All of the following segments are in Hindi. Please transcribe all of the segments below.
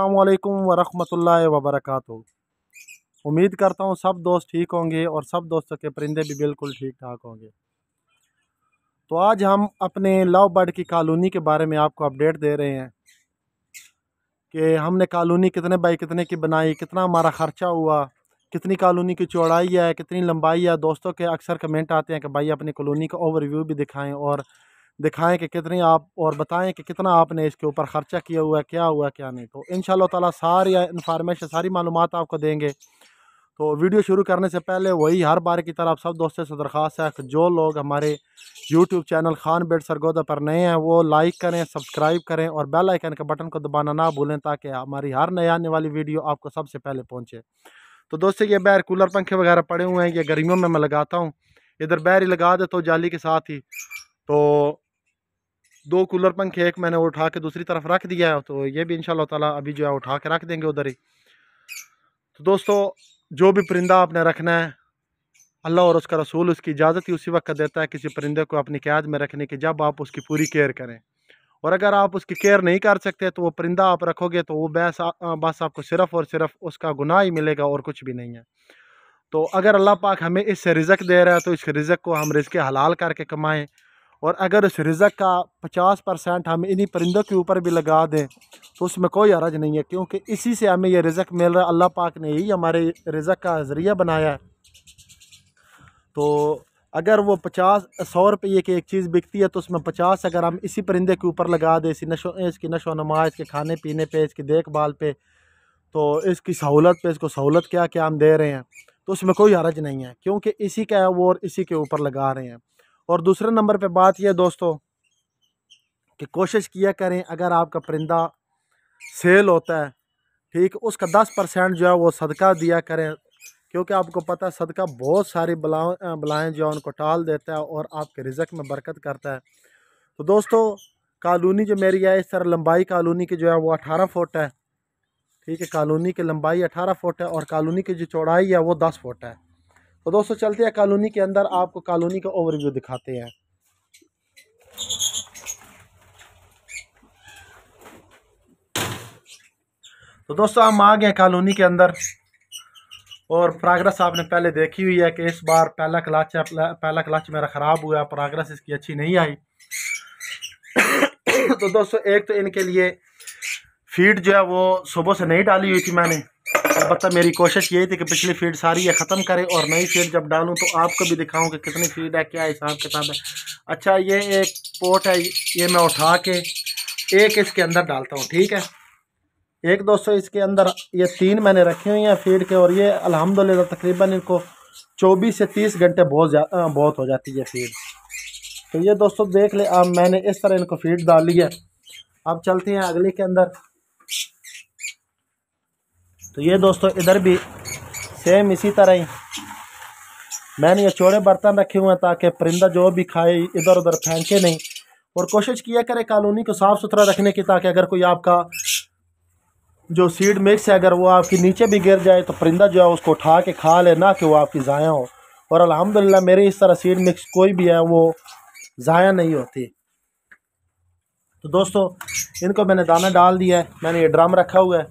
असलकम वरहमल वबरक उम्मीद करता हूँ सब दोस्त ठीक होंगे और सब दोस्तों के परिंदे भी बिल्कुल ठीक ठाक होंगे तो आज हम अपने लव बर्ड की कॉलोनी के बारे में आपको अपडेट दे रहे हैं कि हमने कॉलोनी कितने बाई कितने की बनाई कितना हमारा ख़र्चा हुआ कितनी कॉलोनी की चौड़ाई है कितनी लंबाई है दोस्तों के अक्सर कमेंट आते हैं कि भाई अपनी कॉलोनी का ओवरव्यू भी दिखाएँ और दिखाएं कि कितनी आप और बताएं कि कितना आपने इसके ऊपर ख़र्चा किया हुआ है क्या हुआ क्या नहीं तो इन ताला सारी इन्फॉर्मेशन सारी मालूम आपको देंगे तो वीडियो शुरू करने से पहले वही हर बार की तरह आप सब दोस्तों से दरख्वास्त है जो लोग हमारे यूट्यूब चैनल खान बेट सरगोदा पर नए हैं वो लाइक करें सब्सक्राइब करें और बेल आइकन के बटन को दबाना ना भूलें ताकि हमारी हर नए आने वाली वीडियो आपको सबसे पहले पहुंचे तो दोस्तों ये बैर कूलर पंखे वगैरह पड़े हुए हैं ये गर्मियों में मैं लगाता हूँ इधर बैर ही लगा दे तो जाली के साथ ही तो दो कूलर पंखे एक मैंने उठा के दूसरी तरफ रख दिया है तो ये भी इन तला अभी जो है उठा के रख देंगे उधर ही तो दोस्तों जो भी परिंदा आपने रखना है अल्लाह और उसका रसूल उसकी इजाज़त ही उसी वक्त देता है किसी परिंदे को अपनी कैद में रखने की जब आप उसकी पूरी केयर करें और अगर आप उसकी केयर नहीं कर सकते तो वो परिंदा आप रखोगे तो वो बस बस आपको सिर्फ़ और सिर्फ उसका गुनाह ही मिलेगा और कुछ भी नहीं है तो अगर अल्लाह पाक हमें इससे रिजक दे रहा है तो इस रिजक को हम रिज़ हलाल करके कमाएँ और अगर उस रिज़क का पचास परसेंट हम इन्हीं परिंदों के ऊपर भी लगा दें तो उसमें कोई अरज नहीं है क्योंकि इसी से हमें यह रिज़क मिल रहा है अल्लाह पाक ने ही हमारे रिज़क का ज़रिया बनाया है तो अगर वो पचास सौ रुपये की एक चीज़ बिकती है तो उसमें पचास अगर हम इसी परिंदे के ऊपर लगा दें इसी नशो इसकी नशो नमा इसके खाने पीने पे इसकी देखभाल पे तो इसकी सहूलत पे इसको सहूलत क्या क्या हम दे रहे हैं तो उसमें कोई हरज नहीं है क्योंकि इसी का है वो और इसी के ऊपर लगा रहे हैं और दूसरे नंबर पे बात यह दोस्तों कि कोशिश किया करें अगर आपका परिंदा सेल होता है ठीक उसका दस परसेंट जो है वो सदका दिया करें क्योंकि आपको पता है सदका बहुत सारी बलाएं बलाएँ जो है उनको टाल देता है और आपके रिजक में बरकत करता है तो दोस्तों कॉलोनी जो मेरी है इस तरह लंबाई कॉलोनी की जो है वो अठारह फुट है ठीक है कॉलोनी की लंबाई अठारह फुट है और कॉलोनी की जो चौड़ाई है वो दस फुट है तो दोस्तों चलते हैं कॉलोनी के अंदर आपको कॉलोनी का ओवरव्यू दिखाते हैं तो दोस्तों हम आ गए कॉलोनी के अंदर और प्रोग्रेस आपने पहले देखी हुई है कि इस बार पहला क्लाच पहला क्लाच मेरा ख़राब हुआ प्रोग्रेस इसकी अच्छी नहीं आई तो दोस्तों एक तो इनके लिए फीड जो है वो सुबह से नहीं डाली हुई थी मैंने अलबत्त मेरी कोशिश यही थी कि पिछली फीड सारी है ख़त्म करें और नई फीड जब डालूँ तो आपको भी दिखाऊँ कि कितनी फीड है क्या हिसाब किताब है अच्छा ये एक पोट है ये मैं उठा के एक इसके अंदर डालता हूँ ठीक है एक दोस्तों इसके अंदर ये तीन मैंने रखी हुई हैं फीड के और ये अलहमदिल्ला तकरीबन इनको चौबीस से तीस घंटे बहुत बहुत हो जाती है फीड तो ये दोस्तों देख ले अब मैंने इस तरह इनको फीड ली है अब चलते हैं अगले के अंदर तो ये दोस्तों इधर भी सेम इसी तरह ही मैंने ये चौड़े बर्तन रखे हुए हैं ताकि परिंदा जो भी खाए इधर उधर फेंके नहीं और कोशिश किया करें कॉलोनी को साफ़ सुथरा रखने की ताकि अगर कोई आपका जो सीड मिक्स है अगर वो आपके नीचे भी गिर जाए तो परिंदा जो है उसको उठा के खा ले ना कि वो आपकी ज़ाया हो और अल्हम्दुलिल्लाह मेरी इस तरह सीड मिक्स कोई भी है वो ज़ाया नहीं होती तो दोस्तों इनको मैंने दाना डाल दिया है मैंने ये ड्रम रखा हुआ है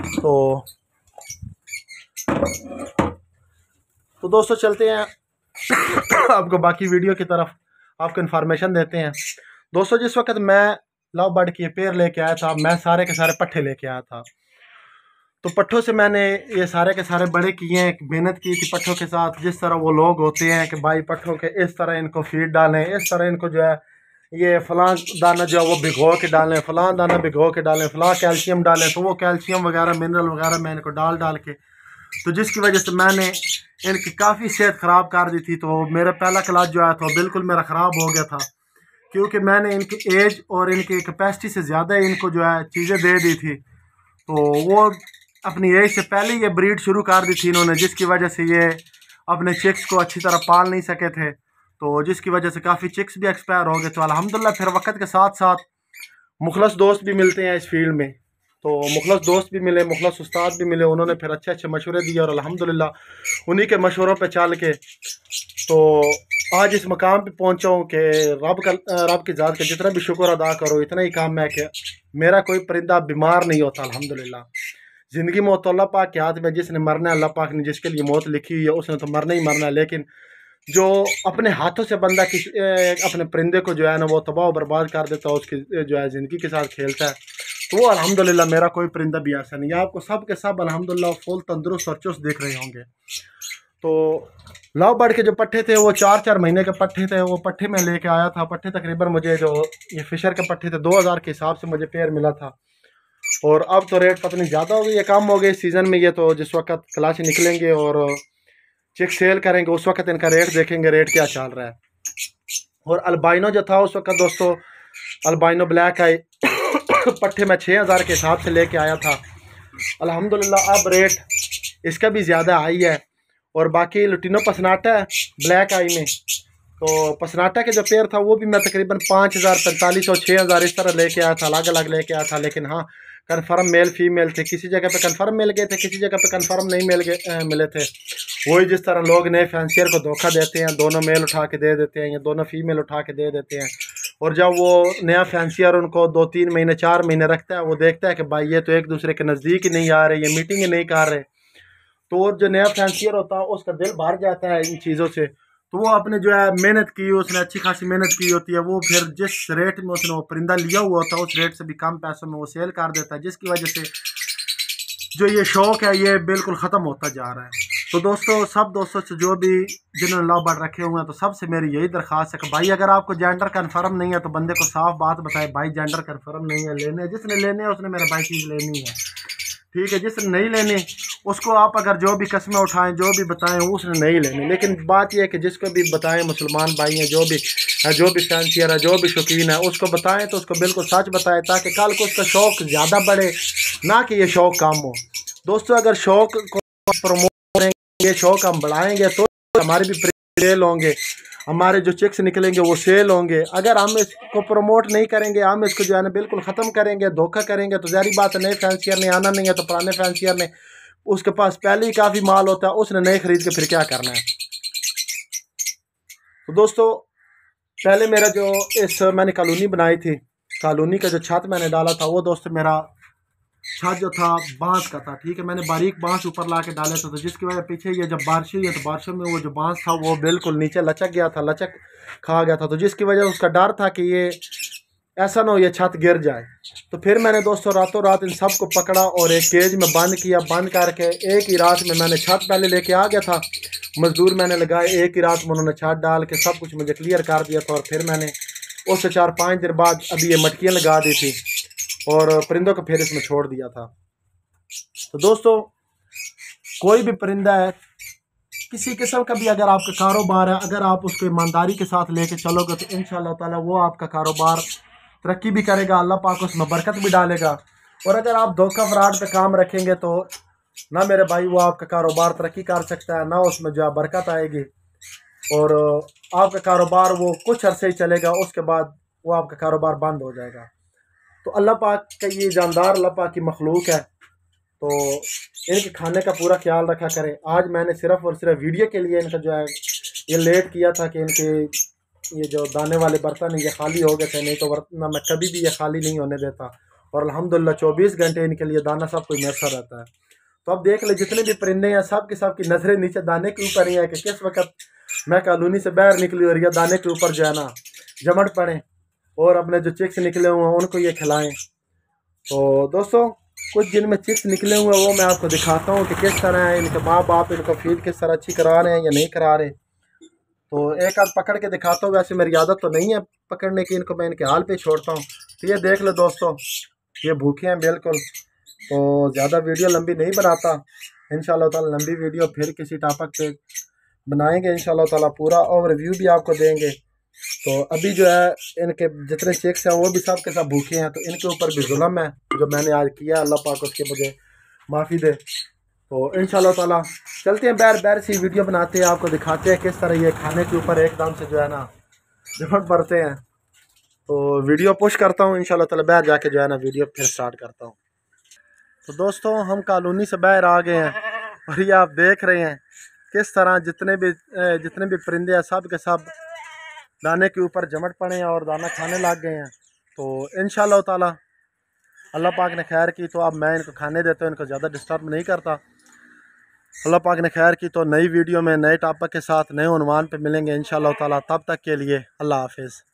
तो तो दोस्तों चलते हैं आपको बाकी वीडियो की तरफ आपको इन्फॉर्मेशन देते हैं दोस्तों जिस वक्त मैं लव बर्ड के पेड़ लेके आया था मैं सारे के सारे पट्ठे लेके आया था तो पट्ठों से मैंने ये सारे के सारे बड़े किए हैं मेहनत की थी पट्ठों के साथ जिस तरह वो लोग होते हैं कि भाई पट्ठों के इस तरह इनको फीड डालें इस तरह इनको जो है ये फ़लाँ दाना जो है वो भिगो के डालें फ़लाँ दाना भिगो के डालें फलां कैल्शियम डालें तो वो कैल्शियम वगैरह मिनरल वगैरह मैं इनको डाल डाल के तो जिसकी वजह से मैंने इनकी काफ़ी सेहत ख़राब कर दी थी तो मेरा पहला क्लास जो आया था बिल्कुल मेरा ख़राब हो गया था क्योंकि मैंने इनकी एज और इनकी कैपेसिटी से ज़्यादा इनको जो है चीज़ें दे दी थी तो वो अपनी एज से पहले ये ब्रीड शुरू कर दी थी इन्होंने जिसकी वजह से ये अपने चिक्स को अच्छी तरह पाल नहीं सके थे तो जिसकी वजह से काफ़ी चिक्स भी एक्सपायर हो गए तो अलहमदिल्ला फिर वक्त के साथ साथ मुखलस दोस्त भी मिलते हैं इस फील्ड में तो मुखलस दोस्त भी मिले मुखलस उस्ताद भी मिले उन्होंने फिर अच्छे अच्छे मशवरे दिए और अलहमदिल्ला उन्हीं के मशवरों पर चल के तो आज इस मकाम पर पहुँचा हूँ कि रब का रब की ज़ात का जितना भी शुक्र अदा करो इतना ही काम है कि मेरा कोई परिंदा बीमार नहीं होता अलहमदिल्ला ज़िंदगी मौत तो अल्लाह पाक के हाथ में जिसने मरना अल्लाह पाक ने जिसके लिए मौत लिखी हुई है उसने तो मरना ही मरना है लेकिन जो अपने हाथों से बंदा किस अपने परिंदे को जो है ना वो तबाह बर्बाद कर देता है उसकी जो है ज़िंदगी के साथ खेलता है तो वो अल्हम्दुलिल्लाह मेरा कोई परिंदा भी ऐसा नहीं है आपको सब के सब अल्हम्दुलिल्लाह फुल तंदुरुस्त और चुस्त देख रहे होंगे तो लव बर्ड के जो पट्टे थे वो चार चार महीने के पट्टे थे वो पट्टे में लेके आया था पट्टे तकरीबन मुझे जो ये फिशर के पट्टे थे 2000 के हिसाब से मुझे पेयर मिला था और अब तो रेट पता नहीं ज़्यादा हो गई ये कम हो गई सीज़न में ये तो जिस वक्त क्लास निकलेंगे और चेक सेल करेंगे उस वक्त इनका रेट देखेंगे रेट क्या चल रहा है और अल्बाइनो जो था उस वक्त दोस्तों अल्बाइनो ब्लैक आई पट्ठे में छः हज़ार के हिसाब से लेके आया था अल्हम्दुलिल्लाह अब रेट इसका भी ज़्यादा आई है और बाकी लुटिनो पसनाटा ब्लैक आई में तो पसनाटा के जो पेयर था वो भी मैं तकरीबन पाँच हज़ार पैंतालीस और छः हज़ार इस तरह लेके आया था अलग अलग लेके आया था लेकिन हाँ कन्फर्म मेल फीमेल थे किसी जगह पे कन्फर्म मिल गए थे किसी जगह पे कन्फर्म नहीं मिल गए मिले थे वही जिस तरह लोग नए फैंसियर को धोखा देते हैं दोनों मेल उठा के दे देते हैं या दोनों फीमेल उठा के दे देते हैं और जब वो नया फैंसियर उनको दो तीन महीने चार महीने रखता है वो देखता है कि भाई ये तो एक दूसरे के नज़दीक ही नहीं आ रहे ये मीटिंग ही नहीं कर रहे तो और जो नया फैंसियर होता है उसका दिल भर जाता है इन चीज़ों से तो वो अपने जो है मेहनत की उसने अच्छी खासी मेहनत की होती है वो फिर जिस रेट में उसने वो परिंदा लिया हुआ होता है उस रेट से भी कम पैसों में वो सेल कर देता है जिसकी वजह से जो ये शौक़ है ये बिल्कुल ख़त्म होता जा रहा है तो दोस्तों सब दोस्तों से जो भी जिन्होंने लव बर्ड रखे हुए हैं तो सबसे मेरी यही दरखास्त है कि भाई अगर आपको जेंडर कन्फर्म नहीं है तो बंदे को साफ बात बताए भाई जेंडर कन्फर्म नहीं है लेने जिसने लेने हैं उसने मेरे भाई चीज़ लेनी है ठीक है जिसने नहीं लेने उसको आप अगर जो भी कस्में उठाएं जो भी बताएं उसने नहीं लेने लेकिन बात यह है कि जिसको भी बताएं मुसलमान भाई हैं जो भी है जो भी फैंसियर है जो भी शौकीन है उसको बताएं तो उसको बिल्कुल सच बताएं ताकि कल को उसका शौक़ ज़्यादा बढ़े ना कि ये शौक़ कम हो दोस्तों अगर शौक़ को प्रमोट ये शौक हम बढ़ाएंगे तो हमारे भी सेल होंगे हमारे जो चेक्स निकलेंगे वो सेल होंगे अगर हम इसको प्रमोट नहीं करेंगे हम इसको जो है ना बिल्कुल ख़त्म करेंगे धोखा करेंगे तो जारी बात नए फैंसियर ने आना नहीं है तो पुराने फैंसियर ने उसके पास पहले ही काफ़ी माल होता है उसने नए खरीद के फिर क्या करना है तो दोस्तों पहले मेरा जो इस मैंने कॉलोनी बनाई थी कॉलोनी का जो छत मैंने डाला था वो दोस्त मेरा छत जो था बांस का था ठीक है मैंने बारीक बांस ऊपर ला के डाले थे तो जिसकी वजह पीछे ये जब बारिश हुई है तो बारिशों में वो जो बांस था वो बिल्कुल नीचे लचक गया था लचक खा गया था तो जिसकी वजह उसका डर था कि ये ऐसा ना हो ये छत गिर जाए तो फिर मैंने दोस्तों रातों रात इन सब को पकड़ा और एक केज में बंद किया बंद करके एक ही रात में मैंने छत पहले लेके आ गया था मजदूर मैंने लगाए एक ही रात में उन्होंने छत डाल के सब कुछ मुझे क्लियर कर दिया था और फिर मैंने उससे चार पाँच दिन बाद अभी ये मटकियाँ लगा दी थी और परिंदों को फिर इसमें छोड़ दिया था तो दोस्तों कोई भी परिंदा है किसी किस्म का भी अगर आपका कारोबार है अगर आप उसको ईमानदारी के साथ लेके चलोगे तो इन ताला वो आपका कारोबार तरक्की भी करेगा अल्लाह पाक उसमें बरकत भी डालेगा और अगर आप धोखा फ्राड पे काम रखेंगे तो ना मेरे भाई वो आपका कारोबार तरक्की कर सकता है ना उसमें जो बरकत आएगी और आपका कारोबार वो कुछ अरसे ही चलेगा उसके बाद वो आपका कारोबार बंद हो जाएगा तो अल्लाह पाक का ये जानदार अल्लाह पाक की मखलूक है तो इनके खाने का पूरा ख्याल रखा करें आज मैंने सिर्फ और सिर्फ वीडियो के लिए इनका जो है ये लेट किया था कि इनके ये जो दाने वाले बर्तन है ये खाली हो गए थे नहीं तो वरना मैं कभी भी ये खाली नहीं होने देता और अलहमदिल्ला चौबीस घंटे इनके लिए दाना सब कोई मैसर रहता है तो अब देख ले जितने भी परिंदे हैं सब के सब की नज़रें नीचे दाने के ऊपर ही है कि किस वक्त मैं कॉलोनी से बाहर निकली और यह दाने के ऊपर जो है ना जमट पड़े और अपने जो चिक्स निकले हुए हैं उनको ये खिलाएं तो दोस्तों कुछ दिन में चिक्स निकले हुए हैं वो मैं आपको दिखाता हूँ कि किस तरह है इनके माँ बाप इनको फीड किस तरह अच्छी करा रहे हैं या नहीं करा रहे तो एक आध पकड़ के दिखाता हूँ वैसे मेरी आदत तो नहीं है पकड़ने की इनको मैं इनके हाल पर छोड़ता हूँ तो ये देख लो दोस्तों ये भूखे हैं बिल्कुल तो ज़्यादा वीडियो लंबी नहीं बनाता इन ताला लंबी वीडियो फिर किसी टॉपिक पे बनाएंगे इन ताला पूरा ओवरव्यू भी आपको देंगे तो अभी जो है इनके जितने शेख्स हैं वो भी सब के सब भूखे हैं तो इनके ऊपर भी जुलम है जो मैंने आज किया अल्लाह पाक उसके मुझे माफ़ी दे तो इन ताला चलते हैं बैर बैर सी वीडियो बनाते हैं आपको दिखाते हैं किस तरह ये खाने के ऊपर एकदम से जो है ना रिफंड भरते हैं तो वीडियो पुश करता हूँ इन ताला बैर जाके जो है ना वीडियो फिर स्टार्ट करता हूँ तो दोस्तों हम कॉलोनी से बाहर आ गए हैं और ये आप देख रहे हैं किस तरह जितने भी जितने भी परिंदे हैं सब के सब दाने के ऊपर जमट पड़े हैं और दाना खाने लग गए हैं तो इन ताला अल्लाह पाक ने खैर की तो अब मैं इनको खाने देता हूँ इनको ज़्यादा डिस्टर्ब नहीं करता अल्लाह पाक ने खैर की तो नई वीडियो में नए टॉपिक के साथ नए अनवान पे मिलेंगे इन ताला तब तक के लिए अल्लाह हाफिज़